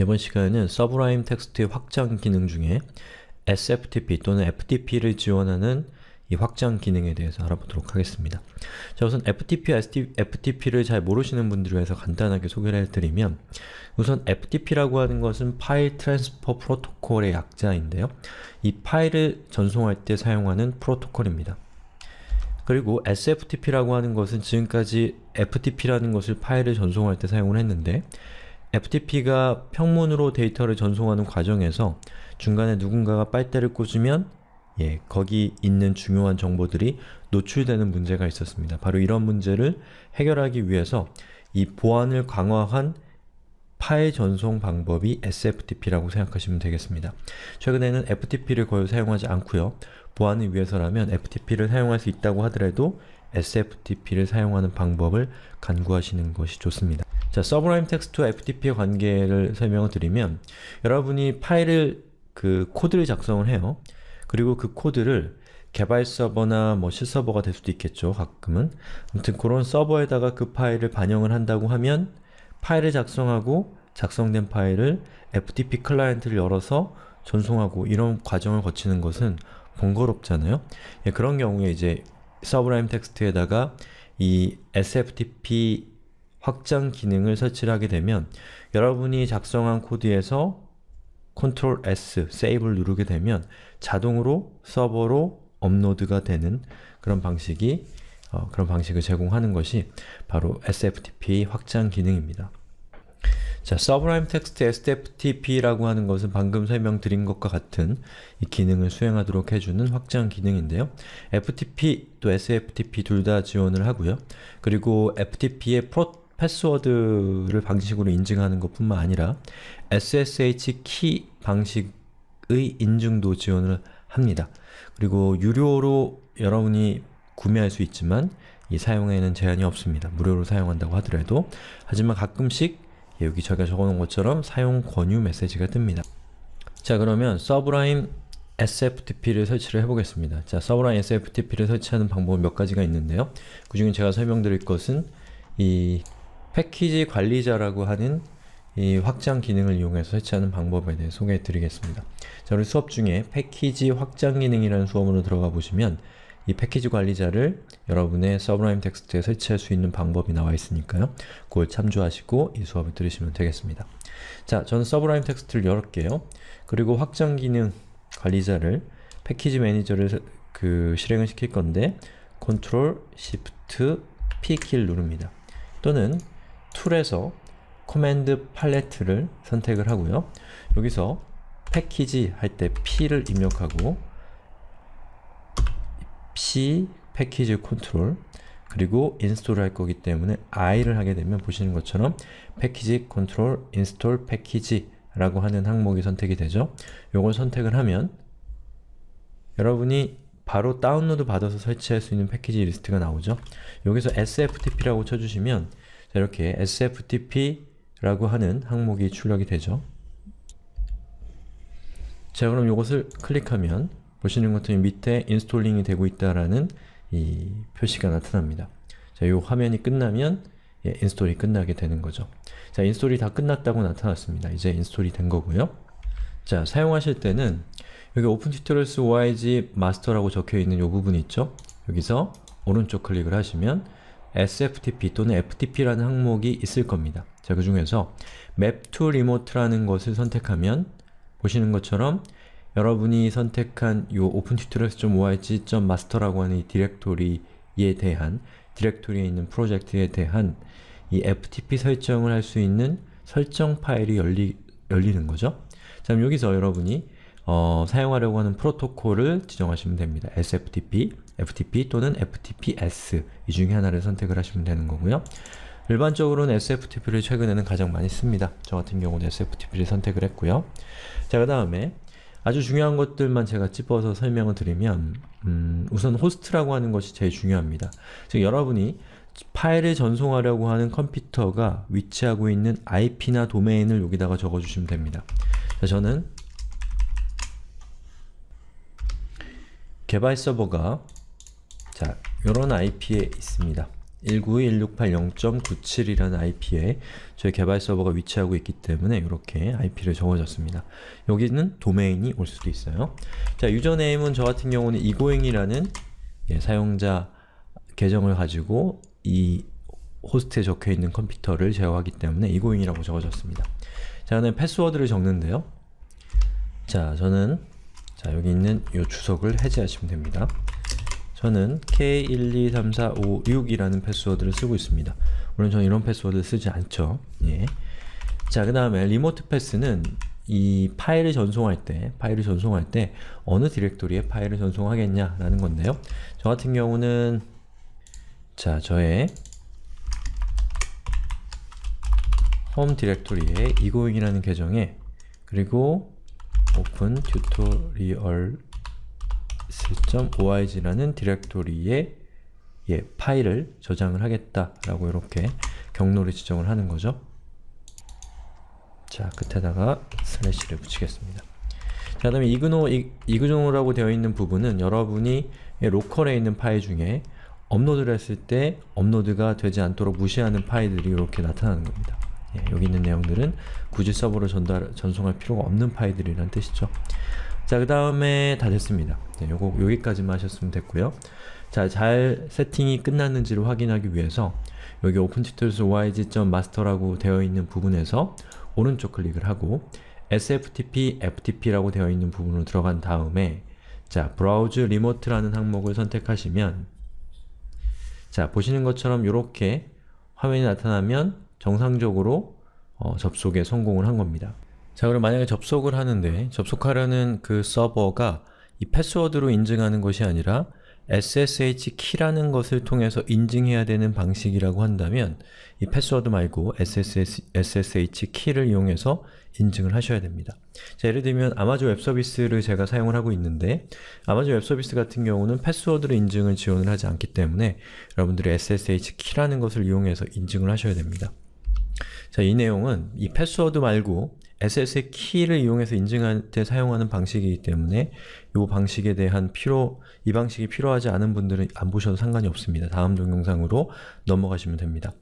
이번 시간에는 서브라임 텍스트의 확장 기능 중에 SFTP 또는 FTP를 지원하는 이 확장 기능에 대해서 알아보도록 하겠습니다. 자 우선 FTP, FTP를 잘 모르시는 분들을 위해서 간단하게 소개를 해드리면 우선 FTP라고 하는 것은 파일 트랜스퍼 프로토콜의 약자인데요. 이 파일을 전송할 때 사용하는 프로토콜입니다. 그리고 SFTP라고 하는 것은 지금까지 FTP라는 것을 파일을 전송할 때 사용을 했는데 FTP가 평문으로 데이터를 전송하는 과정에서 중간에 누군가가 빨대를 꽂으면 예, 거기 있는 중요한 정보들이 노출되는 문제가 있었습니다. 바로 이런 문제를 해결하기 위해서 이 보안을 강화한 파일 전송 방법이 SFTP라고 생각하시면 되겠습니다. 최근에는 FTP를 거의 사용하지 않고요. 보안을 위해서라면 FTP를 사용할 수 있다고 하더라도 SFTP를 사용하는 방법을 간구하시는 것이 좋습니다. 자, 서브라임 텍스트와 FTP의 관계를 설명을 드리면 여러분이 파일을 그 코드를 작성을 해요. 그리고 그 코드를 개발 서버나 뭐 실서버가 될 수도 있겠죠, 가끔은. 아무튼 그런 서버에다가 그 파일을 반영을 한다고 하면 파일을 작성하고 작성된 파일을 FTP 클라이언트를 열어서 전송하고 이런 과정을 거치는 것은 번거롭잖아요. 예, 그런 경우에 이제 서브라임 텍스트에다가 이 SFTP 확장 기능을 설치를 하게 되면 여러분이 작성한 코드에서 Ctrl S, Save를 누르게 되면 자동으로 서버로 업로드가 되는 그런 방식이 어, 그런 방식을 제공하는 것이 바로 SFTP 확장 기능입니다. 자, Sublime Text SFTP라고 하는 것은 방금 설명드린 것과 같은 이 기능을 수행하도록 해주는 확장 기능인데요. FTP 또 SFTP 둘 다 지원을 하고요. 그리고 FTP의 프로, 패스워드를 방식으로 인증하는 것뿐만 아니라 SSH 키 방식의 인증도 지원을 합니다. 그리고 유료로 여러분이 구매할 수 있지만 이 사용에는 제한이 없습니다. 무료로 사용한다고 하더라도 하지만 가끔씩 예, 여기 저가 적어놓은 것처럼 사용 권유 메시지가 뜹니다. 자 그러면 서브라임 SFTP를 설치를 해보겠습니다. 자, 서브라인 SFTP를 설치하는 방법은 몇 가지가 있는데요. 그 중에 제가 설명드릴 것은 이 패키지 관리자라고 하는 이 확장 기능을 이용해서 설치하는 방법에 대해 소개해 드리겠습니다. 자, 우리 수업 중에 패키지 확장 기능이라는 수업으로 들어가 보시면 이 패키지 관리자를 여러분의 서브라임 텍스트에 설치할 수 있는 방법이 나와 있으니까요. 그걸 참조하시고 이 수업을 들으시면 되겠습니다. 자, 저는 서브라임 텍스트를 열을게요. 그리고 확장 기능 관리자를 패키지 매니저를 그 실행을 시킬 건데 Ctrl Shift P 키를 누릅니다. 또는 툴에서 커맨드 팔레트를 선택을 하고요. 여기서 패키지 할 때 P를 입력하고 p 패키지 컨트롤 그리고 인스톨을 할 거기 때문에 i를 하게 되면 보시는 것처럼 패키지 컨트롤 인스톨 패키지 라고 하는 항목이 선택이 되죠. 요걸 선택을 하면 여러분이 바로 다운로드 받아서 설치할 수 있는 패키지 리스트가 나오죠. 여기서 sftp라고 쳐주시면 이렇게 sftp라고 하는 항목이 출력이 되죠. 자 그럼 이것을 클릭하면 보시는 것처럼 밑에 인스톨링이 되고 있다라는 이 표시가 나타납니다. 자, 이 화면이 끝나면 예, 인스톨이 끝나게 되는 거죠. 자, 인스톨이 다 끝났다고 나타났습니다. 이제 인스톨이 된 거고요. 자, 사용하실 때는 여기 오픈 튜토리얼스 org 마스터라고 적혀 있는 이 부분 있죠? 여기서 오른쪽 클릭을 하시면 sftp 또는 ftp라는 항목이 있을 겁니다. 자, 그 중에서 map to remote라는 것을 선택하면 보시는 것처럼 여러분이 선택한 요 opentutorials.org.master라고 하는 이 디렉토리에 대한 디렉토리에 있는 프로젝트에 대한 이 ftp 설정을 할 수 있는 설정 파일이 열리, 열리는 거죠. 자, 여기서 여러분이 어, 사용하려고 하는 프로토콜을 지정하시면 됩니다. sftp, ftp 또는 ftps 이 중에 하나를 선택을 하시면 되는 거고요. 일반적으로는 sftp를 최근에는 가장 많이 씁니다. 저 같은 경우는 sftp를 선택을 했고요. 자, 그 다음에 아주 중요한 것들만 제가 짚어서 설명을 드리면 음, 우선 호스트라고 하는 것이 제일 중요합니다. 즉 여러분이 파일을 전송하려고 하는 컴퓨터가 위치하고 있는 IP나 도메인을 여기다가 적어주시면 됩니다. 자, 저는 개발 서버가 자, 요런 IP에 있습니다. 19168.0.97이라는 IP에 저희 개발 서버가 위치하고 있기 때문에 이렇게 IP를 적어줬습니다. 여기는 도메인이 올 수도 있어요. 자, 유저네임은 저 같은 경우는 이고잉이라는 예, 사용자 계정을 가지고 이 호스트에 적혀있는 컴퓨터를 제어하기 때문에 이고잉이라고 적어줬습니다. 자, 그다음 패스워드를 적는데요. 자, 저는 자 여기 있는 이 주석을 해제하시면 됩니다. 저는 k12345이라는 6 패스워드를 쓰고 있습니다. 물론 저는 이런 패스워드를 쓰지 않죠. 예. 자, 그 다음에 리모트 패스는 이 파일을 전송할 때, 파일을 전송할 때 어느 디렉토리에 파일을 전송하겠냐라는 건데요. 저 같은 경우는 자, 저의 홈 디렉토리에 이고잉이라는 계정에 그리고 오픈 튜토리얼 .oig라는 디렉토리에 예, 파일을 저장을 하겠다라고 이렇게 경로를 지정을 하는 거죠. 자, 끝에다가 슬래시를 붙이겠습니다. 자, 다음에 이그노, 이그노라고 되어 있는 부분은 여러분이 로컬에 있는 파일 중에 업로드를 했을 때 업로드가 되지 않도록 무시하는 파일들이 이렇게 나타나는 겁니다. 예, 여기 있는 내용들은 굳이 서버로 전달, 전송할 필요가 없는 파일들이란 뜻이죠. 자, 그 다음에 다 됐습니다. 네, 요거 여기까지만 하셨으면 됐고요. 자, 잘 세팅이 끝났는지를 확인하기 위해서 여기 OpenTutorials YG.master라고 되어 있는 부분에서 오른쪽 클릭을 하고 SFTP, FTP라고 되어 있는 부분으로 들어간 다음에 자, 브라우즈 리모트라는 항목을 선택하시면 자, 보시는 것처럼 이렇게 화면이 나타나면 정상적으로 어, 접속에 성공을 한 겁니다. 자, 그럼 만약에 접속을 하는데 접속하려는 그 서버가 이 패스워드로 인증하는 것이 아니라 SSH 키라는 것을 통해서 인증해야 되는 방식이라고 한다면 이 패스워드 말고 s s h 키를 이용해서 인증을 하셔야 됩니다. 자, 예를 들면 아마존 웹서비스를 제가 사용을 하고 있는데 아마존 웹서비스 같은 경우는 패스워드로 인증을 지원을 하지 않기 때문에 여러분들이 SSH 키라는 것을 이용해서 인증을 하셔야 됩니다. 자, 이 내용은 이 패스워드 말고 SS의 키를 이용해서 인증할 때 사용하는 방식이기 때문에 이 방식에 대한 필요, 이 방식이 필요하지 않은 분들은 안 보셔도 상관이 없습니다. 다음 동영상으로 넘어가시면 됩니다.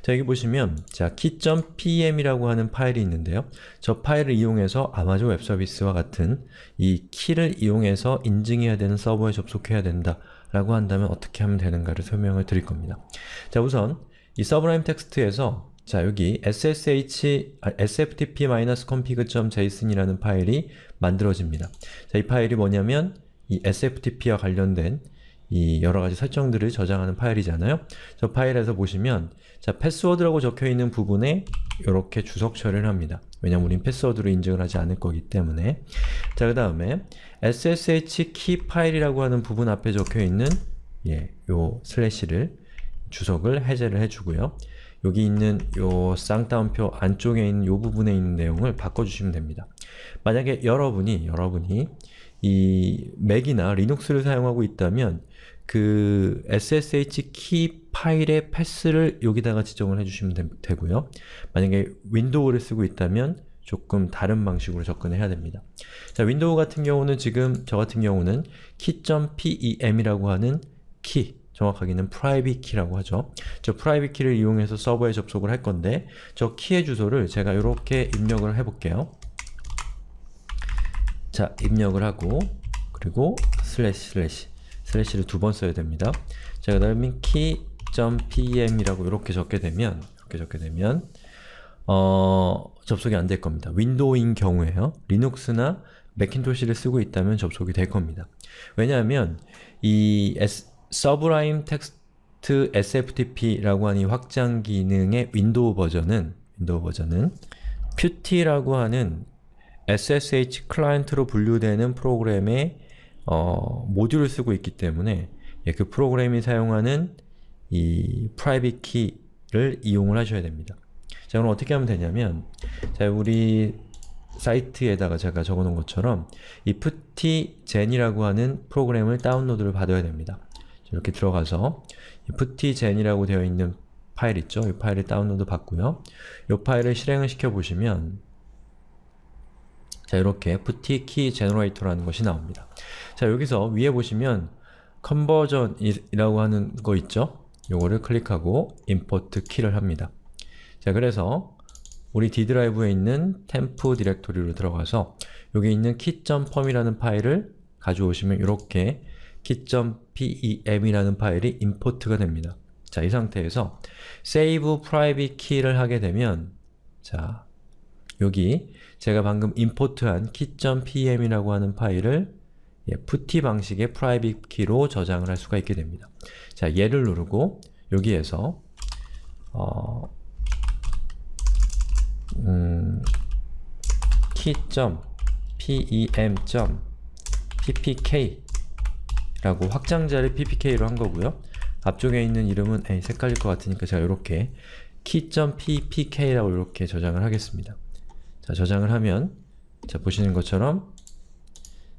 자, 여기 보시면 자, key.pm이라고 하는 파일이 있는데요. 저 파일을 이용해서 아마존 웹서비스와 같은 이 키를 이용해서 인증해야 되는 서버에 접속해야 된다 라고 한다면 어떻게 하면 되는가를 설명을 드릴 겁니다. 자, 우선 이 서브라임 텍스트에서 자, 여기 ssh, 아, sftp-config.json이라는 파일이 만들어집니다. 자, 이 파일이 뭐냐면 이 sftp와 관련된 이 여러가지 설정들을 저장하는 파일이잖아요. 저 파일에서 보시면 자, 패스워드라고 적혀있는 부분에 이렇게 주석 처리를 합니다. 왜냐면 우린 패스워드로 인증을 하지 않을 거기 때문에 자, 그 다음에 ssh k 파일이라고 하는 부분 앞에 적혀있는 예, 요 슬래시를 주석을 해제를 해주고요. 여기 있는 요 쌍따옴표 안쪽에 있는 이 부분에 있는 내용을 바꿔주시면 됩니다. 만약에 여러분이 여러분이 이 맥이나 리눅스를 사용하고 있다면 그 SSH 키 파일의 패스를 여기다가 지정을 해주시면 되, 고요 만약에 윈도우를 쓰고 있다면 조금 다른 방식으로 접근해야 됩니다. 자, 윈도우 같은 경우는 지금 저 같은 경우는 key.pem이라고 하는 키 정확하게는 private key라고 하죠. 저 private key를 이용해서 서버에 접속을 할 건데 저 키의 주소를 제가 이렇게 입력을 해볼게요. 자, 입력을 하고 그리고 슬래시 슬래시 슬래시를 두 번 써야 됩니다. 자, 그 다음에 key.pm이라고 이렇게 적게 되면 이렇게 적게 되면 어, 접속이 안 될 겁니다. 윈도우인 경우에요. 리눅스나 맥킨토시를 쓰고 있다면 접속이 될 겁니다. 왜냐하면 이 S, 서브라임 텍스트 SFTP라고 하는 이 확장 기능의 윈도우 버전은 윈도우 버전은 Qt라고 하는 SSH 클라이언트로 분류되는 프로그램의 어, 모듈을 쓰고 있기 때문에 예, 그 프로그램이 사용하는 이 private key를 이용을 하셔야 됩니다. 자, 그럼 어떻게 하면 되냐면 자, 우리 사이트에다가 제가 적어놓은 것처럼 이 ftgen이라고 하는 프로그램을 다운로드를 받아야 됩니다. 이렇게 들어가서 ptgen이라고 되어 있는 파일 있죠? 이 파일을 다운로드 받고요. 이 파일을 실행을 시켜 보시면 자 이렇게 ptkey generator라는 것이 나옵니다. 자 여기서 위에 보시면 c o n v e r s i o n 이라고 하는 거 있죠? 요거를 클릭하고 import key를 합니다. 자 그래서 우리 D 드라이브에 있는 temp 디렉토리로 들어가서 여기 있는 key.pum이라는 파일을 가져오시면 이렇게 key.pem이라는 파일이 임포트가 됩니다. 자, 이 상태에서 save private key를 하게 되면 자, 여기 제가 방금 임포트한 key.pm이라고 하는 파일을 예, put 방식의 private key로 저장을 할 수가 있게 됩니다. 자, 얘를 누르고 여기에서 어, 음, key.pem.ppk 라고 확장자를 ppk로 한 거고요. 앞쪽에 있는 이름은 에이, 색깔릴 것 같으니까 제가 이렇게 key.ppk라고 이렇게 저장을 하겠습니다. 자, 저장을 하면 자, 보시는 것처럼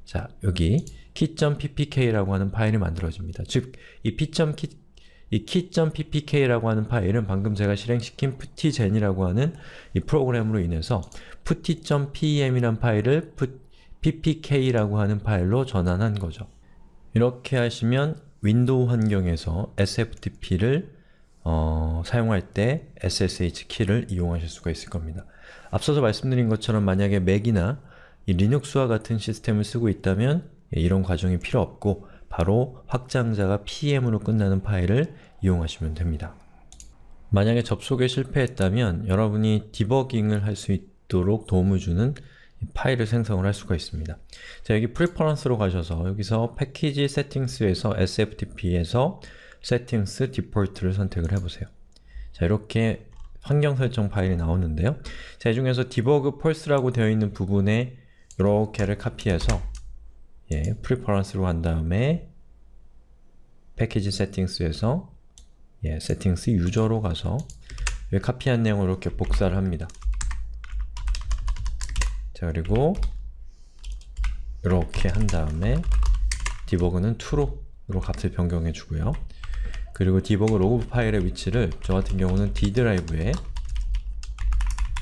자, 여기 key.ppk라고 하는 파일이 만들어집니다. 즉, 이 k e y p p k 라고 하는 파일은 방금 제가 실행시킨 ptgen이라고 하는 이 프로그램으로 인해서 put.pem이란 파일을 put, ppk라고 하는 파일로 전환한 거죠. 이렇게 하시면 윈도우 환경에서 SFTP를 어, 사용할 때 SSH 키를 이용하실 수가 있을 겁니다. 앞서서 말씀드린 것처럼 만약에 맥이나 리눅스와 같은 시스템을 쓰고 있다면 예, 이런 과정이 필요 없고 바로 확장자가 pm으로 끝나는 파일을 이용하시면 됩니다. 만약에 접속에 실패했다면 여러분이 디버깅을 할 수 있도록 도움을 주는 파일을 생성을 할 수가 있습니다. 자, 여기 프리퍼런스로 가셔서 여기서 패키지 세팅스에서 sftp에서 세팅스 디폴트를 선택을 해보세요. 자, 이렇게 환경 설정 파일이 나오는데요. 자, 이 중에서 디버그 펄스라고 되어 있는 부분에 이렇게를 카피해서 예, 프리퍼런스로 간 다음에 패키지 세팅스에서 예, 세팅스 유저로 가서 카피한 내용을 이렇게 복사를 합니다. 자 그리고 이렇게 한 다음에 디버그는 true로 값을 변경해 주고요. 그리고 디버그 로그 파일의 위치를 저 같은 경우는 D 드라이브에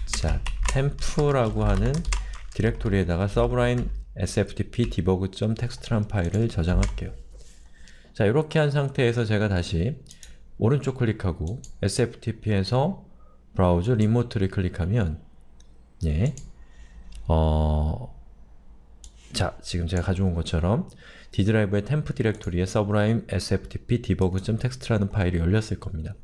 자 temp라고 하는 디렉토리에다가 서브라인 sftp debug.txt란 파일을 저장할게요. 자 이렇게 한 상태에서 제가 다시 오른쪽 클릭하고 sftp에서 브라우저 리모트를 클릭하면 예, 어, 자, 지금 제가 가져온 것처럼 D 드라이브의 temp 디렉토리에 sublime sftp debug.txt라는 파일이 열렸을 겁니다.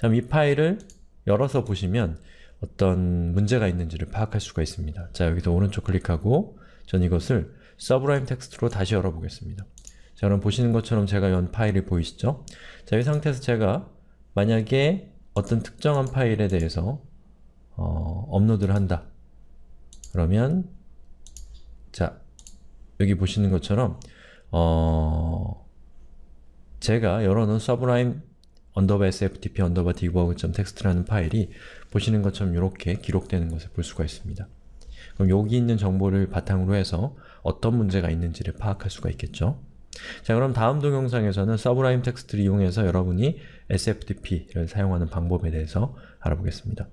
자, 이 파일을 열어서 보시면 어떤 문제가 있는지를 파악할 수가 있습니다. 자, 여기서 오른쪽 클릭하고 전 이것을 sublime 텍스트로 다시 열어보겠습니다. 자, 여러 보시는 것처럼 제가 연 파일이 보이시죠? 자, 이 상태에서 제가 만약에 어떤 특정한 파일에 대해서 어, 업로드를 한다. 그러면 자 여기 보시는 것처럼 어 제가 열어놓은 sublime 언더바 sftp 언더바 debug.txt라는 파일이 보시는 것처럼 이렇게 기록되는 것을 볼 수가 있습니다. 그럼 여기 있는 정보를 바탕으로 해서 어떤 문제가 있는지를 파악할 수가 있겠죠. 자 그럼 다음 동영상에서는 서브라임 텍스트를 이용해서 여러분이 sftp를 사용하는 방법에 대해서 알아보겠습니다.